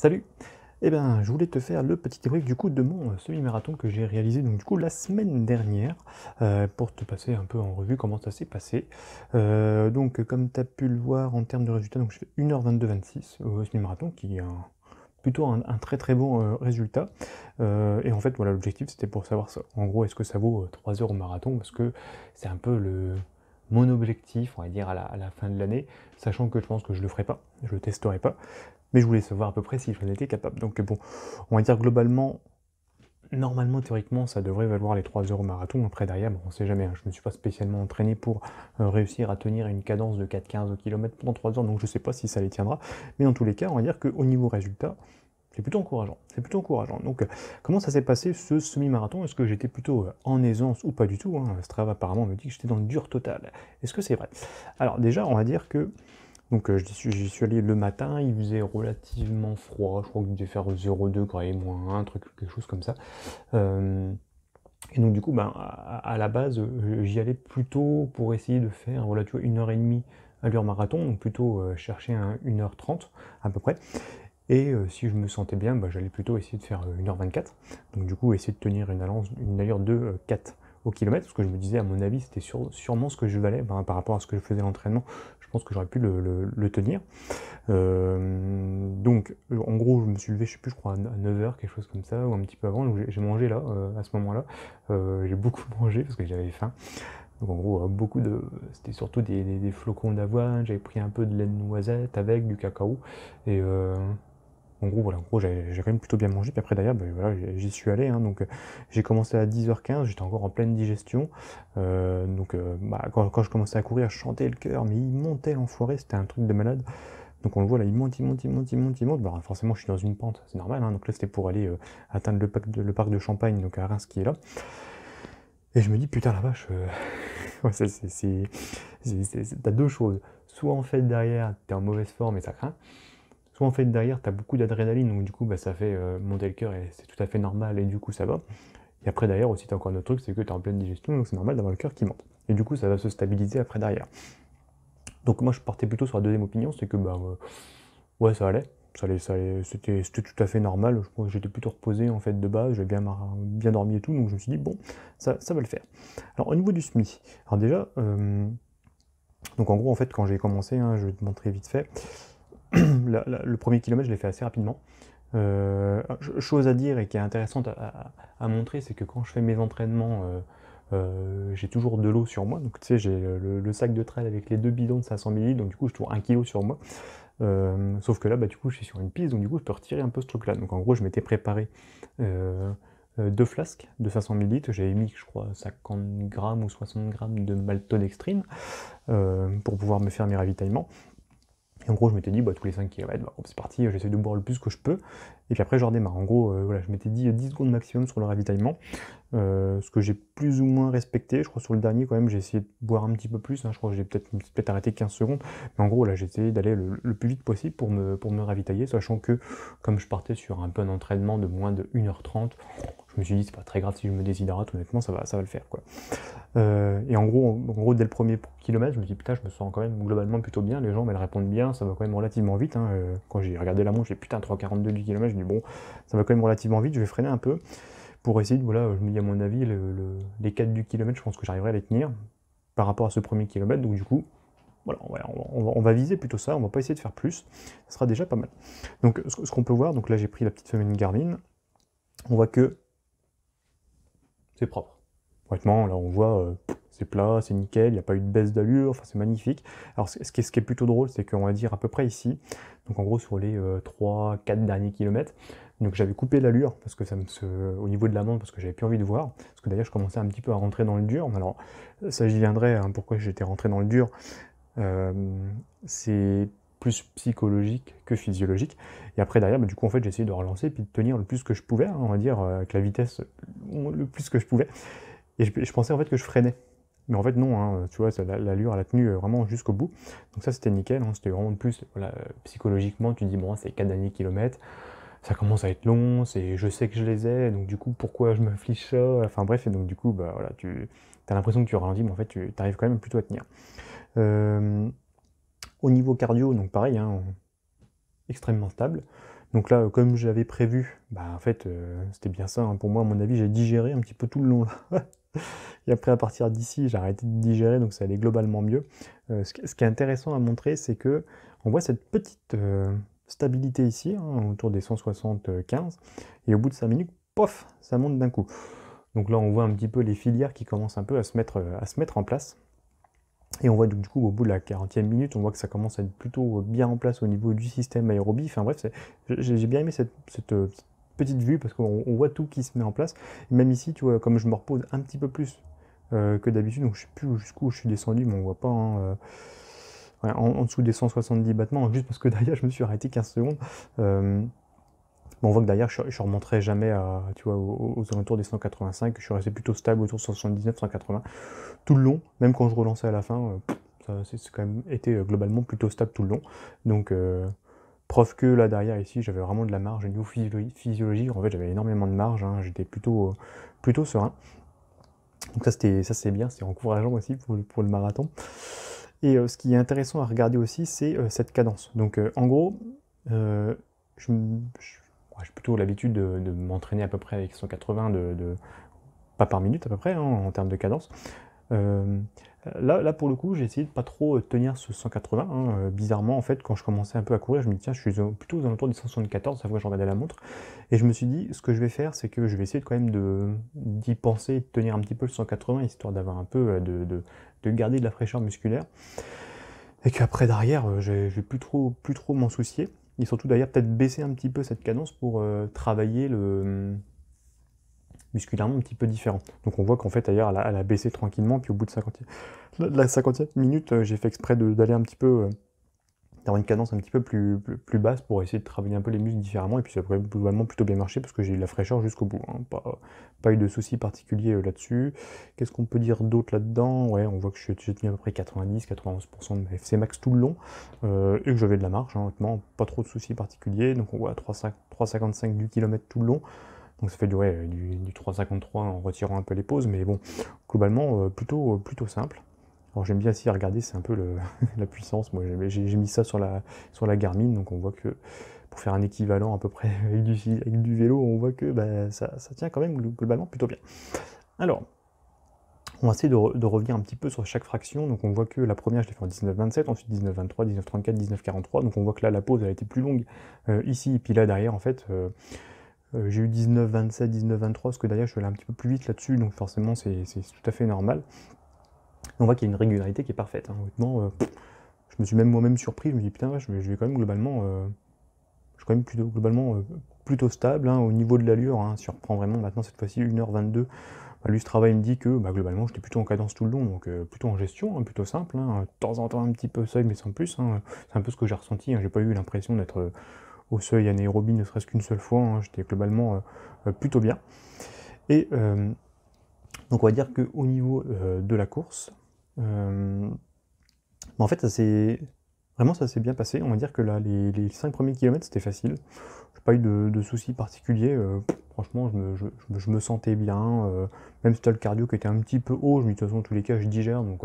Salut eh bien, je voulais te faire le petit débrief du coup de mon euh, semi-marathon que j'ai réalisé donc du coup la semaine dernière euh, pour te passer un peu en revue comment ça s'est passé. Euh, donc comme tu as pu le voir en termes de résultats, donc je fais 1h22-26 au semi-marathon qui est plutôt un, très très bon résultat. et en fait voilà l'objectif c'était pour savoir en gros est-ce que ça vaut 3 heures au marathon parce que c'est un peu le, mon objectif, on va dire, à la, à la fin de l'année, sachant que je pense que je ne le ferai pas, je ne le testerai pas. Mais je voulais savoir à peu près si j'en étais capable. Donc bon, on va dire globalement, normalement, théoriquement, ça devrait valoir les 3 heures au marathon. Après, derrière, on ne sait jamais. Hein. Je ne me suis pas spécialement entraîné pour euh, réussir à tenir une cadence de 4-15 km pendant 3 heures, donc je ne sais pas si ça les tiendra. Mais dans tous les cas, on va dire qu'au niveau résultat, c'est plutôt encourageant. C'est plutôt encourageant. Donc, comment ça s'est passé ce semi-marathon Est-ce que j'étais plutôt euh, en aisance ou pas du tout hein Strava apparemment me dit que j'étais dans le dur total. Est-ce que c'est vrai Alors, déjà, on va dire que donc euh, j'y suis, allé le matin, il faisait relativement froid, je crois que je devais faire 0 degré, moins 1, truc, quelque chose comme ça. Euh, et donc du coup, ben, à, la base, euh, j'y allais plutôt pour essayer de faire, voilà, une heure et demie à l'heure marathon, donc plutôt chercher un 1h30 à peu près. Et si je me sentais bien, ben, j'allais plutôt essayer de faire 1h24. Donc du coup, essayer de tenir une, une allure de 4 au kilomètre, parce que je me disais, à mon avis, c'était sûrement ce que je valais ben, par rapport à ce que je faisais l'entraînement pense que j'aurais pu le, tenir. Euh, donc, euh, en gros, je me suis levé, je sais plus, je crois à 9h, quelque chose comme ça, ou un petit peu avant. j'ai mangé là, euh, à ce moment-là. j'ai beaucoup mangé parce que j'avais faim. Donc, en gros, beaucoup de. C'était surtout des, flocons d'avoine. J'avais pris un peu de laine noisette avec du cacao. Et en gros, voilà, j'ai quand même plutôt bien mangé. Puis après, d'ailleurs, ben, j'y suis allé. Hein. donc, euh, j'ai commencé à 10h15, j'étais encore en pleine digestion. Euh, donc, euh, bah, quand, je commençais à courir, je chantais le cœur, mais il montait l'enfoiré, c'était un truc de malade. Donc on le voit là, il monte, il monte, il monte, il monte, il monte. Bah, forcément, je suis dans une pente, c'est normal. Hein. Donc là, c'était pour aller atteindre le parc, de, Champagne, donc à Reims qui est là. Et je me dis, putain, la vache, c'est, t'as deux choses. Soit en fait derrière, t'es en mauvaise forme et ça craint en fait, derrière, tu as beaucoup d'adrénaline, donc du coup, bah, ça fait euh, monter le cœur et c'est tout à fait normal, et du coup, ça va. Et après, d'ailleurs aussi, tu as encore un autre truc, c'est que tu en pleine digestion, donc c'est normal d'avoir le cœur qui monte. Et du coup, ça va se stabiliser après, derrière. Donc, moi, je partais plutôt sur la deuxième opinion, c'est que, bah, ouais, ça allait. Ça allait, ça C'était, tout à fait normal. Je que j'étais plutôt reposé, en fait, de base. j'ai bien, bien dormi et tout, donc je me suis dit, bon, ça, ça va le faire. Alors, au niveau du SMI, alors déjà, euh, donc en gros, en fait, quand j'ai commencé, hein, je vais te montrer vite fait. le, premier kilomètre, je l'ai fait assez rapidement. Euh, chose à dire et qui est intéressante à, montrer, c'est que quand je fais mes entraînements, euh, euh, j'ai toujours de l'eau sur moi. Donc, tu sais, j'ai le, sac de trail avec les deux bidons de 500 ml, donc du coup, je tourne un kilo sur moi. sauf que là, bah, du coup, je suis sur une piste, donc du coup, je peux retirer un peu ce truc-là. Donc, en gros, je m'étais préparé deux flasques de 500 ml. J'avais mis, je crois, 50 grammes ou 60 grammes de maltodextrine extreme pour pouvoir me faire mes ravitaillements en gros, je m'étais dit, bah, tous les 5 km, bah, c'est parti, j'essaie de boire le plus que je peux. Et puis après, je redémarre. En gros, euh, voilà, je m'étais dit 10 euh, secondes maximum sur le ravitaillement, euh, ce que j'ai plus ou moins respecté. Je crois sur le dernier, quand même, j'ai essayé de boire un petit peu plus. Hein. Je crois que j'ai peut-être arrêté 15 secondes. Mais en gros, là, j'ai essayé d'aller le, plus vite possible pour me, pour me ravitailler, sachant que comme je partais sur un bon entraînement de moins de 1h30, me suis dit, c'est pas très grave si je me déshydrate, honnêtement, ça va, ça va le faire. Quoi. Euh, et en gros, en gros, dès le premier kilomètre, je me dis, putain, je me sens quand même globalement plutôt bien, les gens elles répondent bien, ça va quand même relativement vite. Hein. Euh, quand j'ai regardé la montre, j'ai putain, 3,42 du kilomètre, je me dis, bon, ça va quand même relativement vite, je vais freiner un peu pour essayer de, voilà, je me dis, à mon avis, les 4 du kilomètre, je pense que j'arriverai à les tenir par rapport à ce premier kilomètre, donc du coup, voilà, on va, viser plutôt ça, on va pas essayer de faire plus, ce sera déjà pas mal. Donc ce, qu'on peut voir, donc là j'ai pris la petite femelle Garmin, on voit que propre. Honnêtement, là, on voit, euh, c'est plat, c'est nickel, il n'y a pas eu de baisse d'allure, enfin, c'est magnifique. Alors, ce qui, est, ce qui est plutôt drôle, c'est qu'on va dire à peu près ici, donc en gros, sur les 3-4 euh, derniers kilomètres, donc j'avais coupé l'allure parce que ça me se... au niveau de la montre parce que j'avais plus envie de voir. Parce que d'ailleurs je commençais un petit peu à rentrer dans le dur. Alors ça j'y viendrai hein, pourquoi j'étais rentré dans le dur. Euh, c'est plus psychologique que physiologique. Et après, derrière, bah, du coup, en fait, j'ai essayé de relancer puis de tenir le plus que je pouvais, hein, on va dire, euh, avec la vitesse, le plus que je pouvais. Et je, pensais en fait que je freinais. Mais en fait, non, hein, tu vois, l'allure, la a euh, vraiment jusqu'au bout. Donc ça, c'était nickel. Hein, c'était vraiment plus, voilà, psychologiquement, tu dis, bon, c'est 4 derniers kilomètres ça commence à être long, c'est je sais que je les ai, donc du coup pourquoi je fliche ça Enfin bref, et donc du coup bah voilà, tu as l'impression que tu ralentis, mais en fait tu arrives quand même plutôt à tenir. Euh, au niveau cardio, donc pareil, hein, extrêmement stable. Donc là, euh, comme j'avais prévu, bah, en fait, euh, c'était bien ça. Hein. Pour moi, à mon avis, j'ai digéré un petit peu tout le long. Là. et après, à partir d'ici, j'ai arrêté de digérer, donc ça allait globalement mieux. Euh, ce, qui est intéressant à montrer, c'est que on voit cette petite stabilité ici, hein, autour des 175, et au bout de 5 minutes, pof, ça monte d'un coup. Donc là, on voit un petit peu les filières qui commencent un peu à se mettre, à se mettre en place. Et on voit donc du coup au bout de la 40e minute, on voit que ça commence à être plutôt bien en place au niveau du système aérobie. Enfin bref, j'ai bien aimé cette, euh, petite vue parce qu'on voit tout qui se met en place. même ici, tu vois, comme je me repose un petit peu plus euh, que d'habitude, donc je sais plus jusqu'où je suis descendu, mais on ne voit pas. Hein, euh, en, dessous des 170 battements, hein, juste parce que derrière je me suis arrêté 15 secondes on voit que derrière, je ne remonterai jamais à, tu vois, aux, alentours des 185. Je suis resté plutôt stable autour de 179, 180 tout le long. Même quand je relançais à la fin, euh, ça c'est quand même été euh, globalement plutôt stable tout le long. Donc, euh, preuve que là derrière, ici, j'avais vraiment de la marge. Niveau physiologie, en fait, j'avais énormément de marge. Hein. J'étais plutôt, plutôt serein. Donc ça, c'était, ça c'est bien, c'est encourageant aussi pour, le marathon. Et ce qui est intéressant à regarder aussi, c'est cette cadence. Donc en gros, je, je, j'ai plutôt l'habitude de, m'entraîner à peu près avec 180 de, pas par minute à peu près hein, en termes de cadence. Euh, là, là, pour le coup, j'ai essayé de pas trop tenir ce 180. Hein. Euh, bizarrement, en fait, quand je commençais un peu à courir, je me disais, tiens, je suis plutôt le tour des 174, ça fois j'en regardais la montre. Et je me suis dit, ce que je vais faire, c'est que je vais essayer de, quand même d'y penser, de tenir un petit peu le 180, histoire d'avoir un peu, euh, de, garder de la fraîcheur musculaire. Et qu'après, derrière, je vais plus trop, plus trop m'en soucier. Et surtout d'ailleurs peut-être baisser un petit peu cette cadence pour euh, travailler le mm, musculairement un petit peu différent. Donc on voit qu'en fait d'ailleurs elle, a baissé tranquillement, puis au bout de 50... la 50e minute, euh, j'ai fait exprès d'aller un petit peu euh, d'avoir une cadence un petit peu plus, basse pour essayer de travailler un peu les muscles différemment. Et puis ça pourrait globalement plutôt bien marcher parce que j'ai eu la fraîcheur jusqu'au bout. Hein. Pas, eu de soucis particuliers euh, là-dessus. Qu'est-ce qu'on peut dire d'autre là-dedans Ouais, on voit que j'ai tenu à peu près 90-91% de FC max tout le long euh, et que j'avais de la marge, hein, honnêtement. Pas trop de soucis particuliers. Donc on voit 3,55 du kilomètre tout le long. Donc ça fait du, ouais, du, 3,53 en retirant un peu les pauses. Mais bon, globalement, euh, plutôt, plutôt simple. Alors j'aime bien aussi regarder, c'est un peu la puissance. Moi j'ai mis ça sur la, sur la Garmin, donc on voit que pour faire un équivalent à peu près avec du, vélo, on voit que bah, ça, tient quand même globalement plutôt bien. Alors, on va essayer de, revenir un petit peu sur chaque fraction. Donc on voit que la première, je l'ai fait en 19,27, ensuite 19,23, 19,34, 19,43. Donc on voit que là, la pause, elle a été plus longue euh, ici, et puis là, derrière, en fait... Euh, euh, j'ai eu 19, 27, 19, 23, parce que derrière je suis allé un petit peu plus vite là-dessus, donc forcément c'est tout à fait normal on voit qu'il y a une régularité qui est parfaite. Hein. Honnêtement, euh, je me suis même moi-même surpris, je me dis putain, je, vais quand même globalement, euh, je suis quand même plutôt, globalement euh, plutôt stable hein, au niveau de l'allure. Hein, si on reprend vraiment maintenant cette fois-ci 1h22, bah, lui ce travail me dit que bah, globalement j'étais plutôt en cadence tout le long, donc plutôt en gestion, hein, plutôt simple. de temps en temps un petit peu seuil, mais sans plus. c'est un peu ce que j'ai ressenti, j'ai pas eu l'impression d'être au seuil anaérobie ne serait-ce qu'une seule fois, j'étais globalement plutôt bien. Et donc on va dire qu'au niveau de la course, euh, en fait, ça s'est vraiment ça s'est bien passé. On va dire que là, les, les 5 premiers kilomètres, c'était facile. J'ai pas eu de, soucis particuliers. Euh, franchement, je me, sentais bien. Euh, même si le cardio qui était un petit peu haut, je me disais de toute façon, tous les cas, je digère. Donc,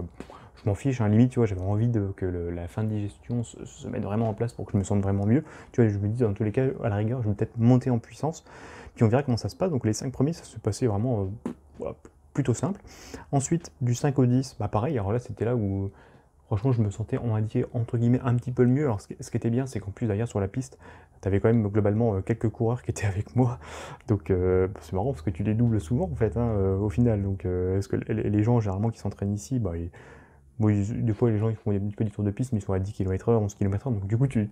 je m'en fiche. à un hein. limite, tu vois, j'avais envie que la fin de digestion se, mette vraiment en place pour que je me sente vraiment mieux. Tu vois, je me dis, dans tous les cas, à la rigueur, je vais peut-être monter en puissance. Puis on verra comment ça se passe. Donc, les 5 premiers, ça se passait vraiment plutôt simple. Ensuite, du 5 au 10, bah pareil, alors là c'était là où franchement je me sentais on dire, entre guillemets un petit peu le mieux. Alors ce qui était bien c'est qu'en plus derrière sur la piste, tu avais quand même globalement euh, quelques coureurs qui étaient avec moi. Donc euh, bah, c'est marrant parce que tu les doubles souvent en fait hein, euh, au final. Donc est-ce que les gens généralement qui s'entraînent ici, bah, des fois, les gens ils font des petits tours de piste, mais ils sont à 10 km/h, 11 km/h, donc du coup, tu,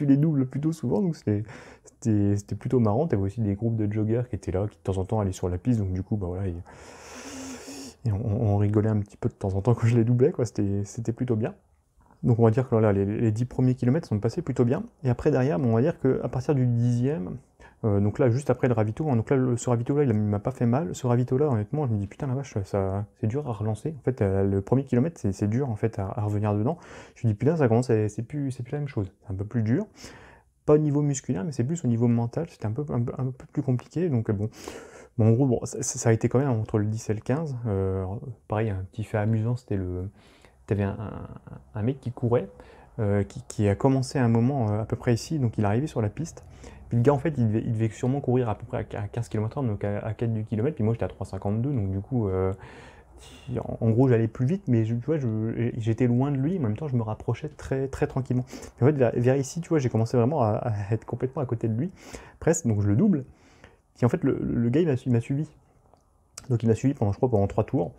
les doubles plutôt souvent, donc c'était plutôt marrant. Tu avais aussi des groupes de joggers qui étaient là, qui de temps en temps allaient sur la piste, donc du coup, bah voilà, on, rigolait un petit peu de temps en temps quand je les doublais, quoi, c'était plutôt bien. Donc on va dire que là, les, 10 premiers kilomètres sont passés plutôt bien, et après derrière, on va dire qu'à partir du 10e, euh, donc là juste après le ravito, hein, donc là ce ravito là il m'a pas fait mal, ce ravito là honnêtement je me dis putain la vache ça c'est dur à relancer, en fait euh, le premier kilomètre c'est dur en fait à, revenir dedans, je me dis putain ça commence c'est plus, plus la même chose, c'est un peu plus dur, pas au niveau musculaire mais c'est plus au niveau mental, c'était un peu, un, peu plus compliqué, donc euh, bon en gros, ça, a été quand même entre le 10 et le 15. Euh, pareil, un petit fait amusant, c'était le. tu avais un, mec qui courait, euh, qui, a commencé à un moment euh, à peu près ici, donc il arrivait sur la piste. Puis le gars, en fait, il devait, sûrement courir à peu près à 15 km/h, donc à, 4 du kilomètre. Puis moi, j'étais à 3,52, donc du coup, en, gros, j'allais plus vite, mais tu vois, j'étais loin de lui, en même temps, je me rapprochais très, très tranquillement. en fait, vers, ici, tu vois, j'ai commencé vraiment à être complètement à côté de lui, presque, donc je le double en fait, le, gars, il m'a suivi. Donc il m'a suivi pendant, je crois, pendant trois tours.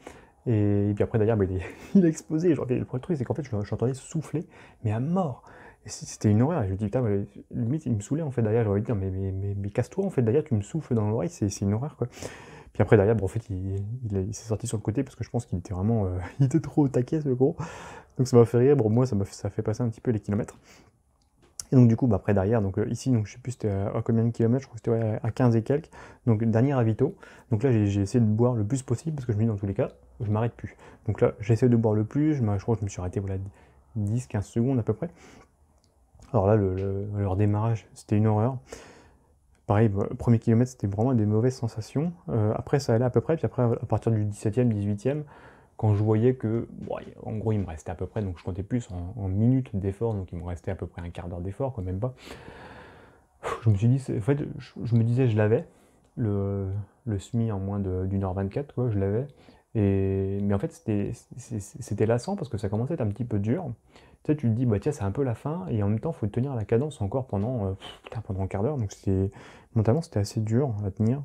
Et, puis après, d'ailleurs, bah, il, a explosé. le premier truc, c'est qu'en fait, je l'entendais souffler, mais à mort. C'était une horreur. Je lui dis, putain, mais, limite, il me saoulait, en fait, derrière. J'aurais dit, mais, mais, mais, casse-toi, en fait, derrière, tu me souffles dans l'oreille, c'est une horreur, quoi. Puis après, derrière, en fait, il, s'est sorti sur le côté parce que je pense qu'il était vraiment. Euh, il était trop au taquet, ce gros. Donc ça m'a fait rire. Bon, moi, ça m'a ça fait passer un petit peu les kilomètres. Et donc, du coup, bah, après, derrière, donc euh, ici, donc, je sais plus c'était à, combien de kilomètres, je crois que c'était à 15 et quelques. Donc, dernier avito. Donc là, j'ai essayé de boire le plus possible parce que je me dis, dans tous les cas, je m'arrête plus. Donc là, j'essaie de boire le plus. Je, je crois que je me suis arrêté voilà, 10-15 secondes à peu près. Alors là, le, le, c'était une horreur. Pareil, bah, premier kilomètre, c'était vraiment des mauvaises sensations. Euh, après, ça allait à peu près. Puis après, à partir du 17e, 18e, quand je voyais que, en gros, il me restait à peu près, donc je comptais plus en, minutes d'effort, donc il me restait à peu près un quart d'heure d'effort, quand même pas. Je me suis dit, en fait, je, me disais, je l'avais, le, SMI en moins d'une heure 24, quoi, je l'avais. mais en fait, c'était lassant parce que ça commençait à être un petit peu dur. Tu te dis, bah tiens, c'est un peu la fin, et en même temps, il faut tenir la cadence encore pendant, euh, pendant un quart d'heure. Donc, mentalement, c'était assez dur à tenir.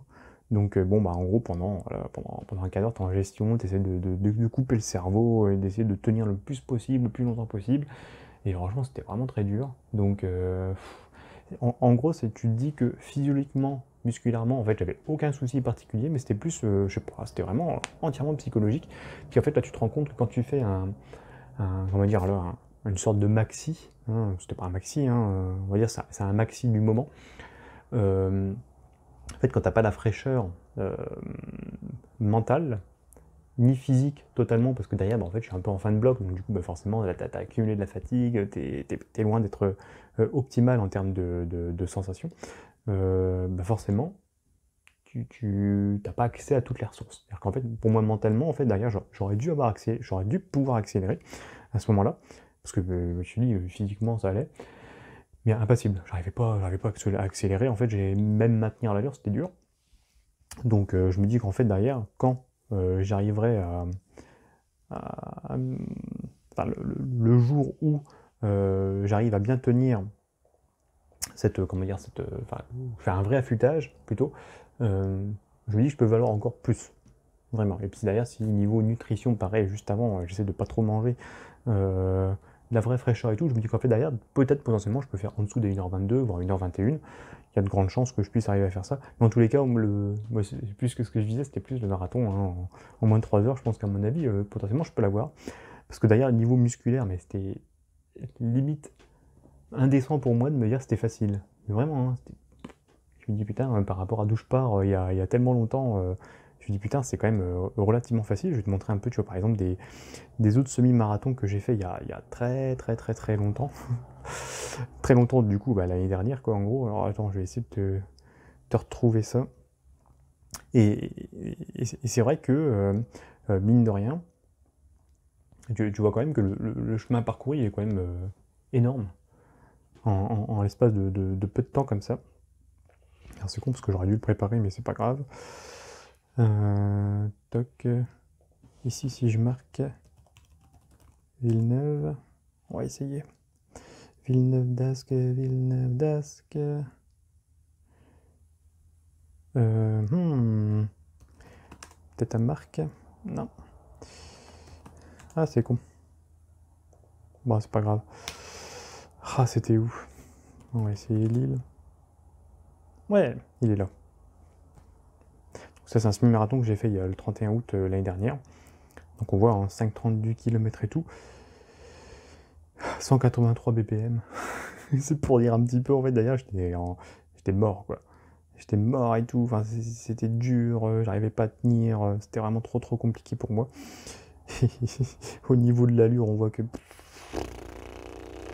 Donc euh, bon bah en gros pendant, pendant, pendant un quart d'heure t'es en gestion, tu de, de, couper le cerveau et d'essayer de tenir le plus possible, le plus longtemps possible. Et franchement c'était vraiment très dur. Donc euh, en, gros c'est tu te dis que physiologiquement, musculairement, en fait j'avais aucun souci particulier, mais c'était plus, euh, je sais pas, c'était vraiment entièrement psychologique. Puis en fait là tu te rends compte que quand tu fais un, comment dire une sorte de maxi, hein, c'était pas un maxi, hein, on va dire c'est un maxi du moment. En fait, quand tu n'as pas la fraîcheur euh, mentale, ni physique totalement, parce que derrière, bah, en fait, je suis un peu en fin de bloc, donc du coup, bah, forcément, tu as, accumulé de la fatigue, tu es, loin d'être euh, optimal en termes de, de, sensations, euh, bah, forcément, tu n'as pas accès à toutes les ressources. cest qu'en fait, pour moi, mentalement, en fait, derrière, j'aurais dû avoir accès, j'aurais dû pouvoir accélérer à ce moment-là, parce que je me suis dit, physiquement, ça allait, bien impassible. J'arrivais pas, j'arrivais pas à accélérer. En fait, j'ai même maintenir l'allure, c'était dur. Donc, euh, je me dis qu'en fait, derrière, quand euh, j'arriverai à, le, jour où euh, j'arrive à bien tenir cette, comment dire, cette, faire un vrai affûtage plutôt, je me dis que je peux valoir encore plus. Vraiment. Et puis derrière, si niveau nutrition, pareil, juste avant, j'essaie de pas trop manger la vraie fraîcheur et tout, je me dis qu'en fait derrière, peut-être potentiellement, je peux faire en dessous des 1h22, voire 1h21. Il y a de grandes chances que je puisse arriver à faire ça. Mais en tous les cas, le, moi, plus que ce que je disais, c'était plus le marathon. Hein, en, moins de 3 heures, je pense qu'à mon avis, euh, potentiellement, je peux l'avoir. Parce que derrière, niveau musculaire, mais c'était limite indécent pour moi de me dire que c'était facile. Mais vraiment, hein, je me dis putain, par rapport à d'où je pars, euh, il y, a, tellement longtemps, euh, je dis putain, c'est quand même euh, relativement facile. Je vais te montrer un peu, tu vois, par exemple, des, des autres semi-marathons que j'ai fait il y, a, très très très très longtemps. très longtemps du coup, bah, l'année dernière quoi en gros. Alors attends, je vais essayer de te, retrouver ça. Et, c'est vrai que, euh, euh, mine de rien, tu, vois quand même que le, chemin parcouru il est quand même énorme en, l'espace de, de, peu de temps comme ça. C'est con parce que j'aurais dû le préparer, mais c'est pas grave. Euh, toc. Ici, si je marque Villeneuve, on va essayer. Villeneuve d'Ascq, Villeneuve d'Ascq. Euh, hmm. Peut-être à marque Non. Ah, c'est con. Bon, c'est pas grave. Ah, c'était où On va essayer Lille. Ouais, il est là ça, c'est un semi-marathon que j'ai fait il y a le 31 août euh, l'année dernière. Donc on voit en 5,32 km et tout. 183 BPM. c'est pour dire un petit peu, en fait, d'ailleurs, j'étais en... mort, quoi. J'étais mort et tout, enfin, c'était dur, euh, j'arrivais pas à tenir, euh, c'était vraiment trop trop compliqué pour moi. Au niveau de l'allure, on voit que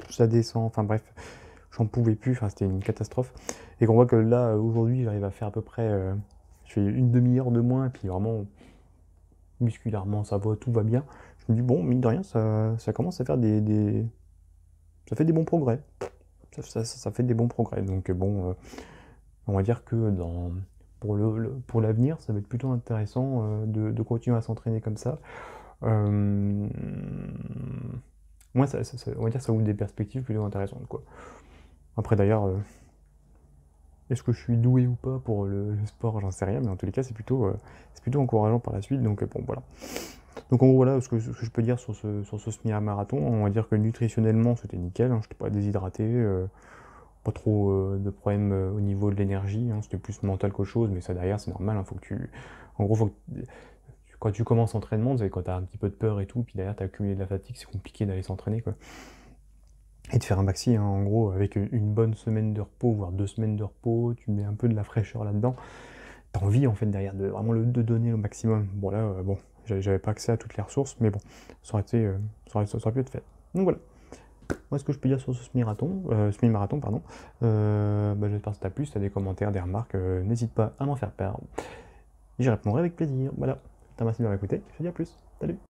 ça descend, enfin bref, j'en pouvais plus, enfin, c'était une catastrophe. Et qu'on voit que là, aujourd'hui, j'arrive à faire à peu près je fais une demi-heure de moins, et puis vraiment, musculairement, ça va, tout va bien. Je me dis, bon, mine de rien, ça, commence à faire des, Ça fait des bons progrès. Ça, fait des bons progrès. Donc, euh, bon, euh, on va dire que dans, pour, le, pour l'avenir, ça va être plutôt intéressant euh, de, continuer à s'entraîner comme ça. moi, ça, on va dire ça ouvre des perspectives plutôt intéressantes. Quoi. Après, d'ailleurs est-ce que je suis doué ou pas pour le, sport J'en sais rien, mais en tous les cas, c'est plutôt, euh, c'est plutôt encourageant par la suite. Donc, euh, bon, voilà. Donc, en gros, voilà ce que, je peux dire sur ce, sur marathon On va dire que nutritionnellement, c'était nickel. Hein. je n'étais pas déshydraté, euh, pas trop de problèmes au niveau de l'énergie. Hein. c'était plus mental qu'autre chose, mais ça derrière, c'est normal. Hein. faut que tu... En gros, quand tu commences l'entraînement, quand tu as un petit peu de peur et tout, puis derrière, tu as accumulé de la fatigue, c'est compliqué d'aller s'entraîner et de faire un maxi, hein, en gros, avec une bonne semaine de repos, voire deux semaines de repos, tu mets un peu de la fraîcheur là-dedans. T'as envie, en fait, derrière, de vraiment de donner au maximum. Bon, là, euh, bon, j'avais pas accès à toutes les ressources, mais bon, ça aurait, été, euh, ça, aurait, ça pu être fait. Donc voilà. Moi, ce que je peux dire sur ce euh, semi-marathon, euh, semi marathon pardon, j'espère que ça t'a plu. Si t'as des commentaires, des remarques, n'hésite pas à m'en faire part. J'y répondrai avec plaisir. Voilà. T'as merci de m'avoir écouté. Je te dis à plus. Salut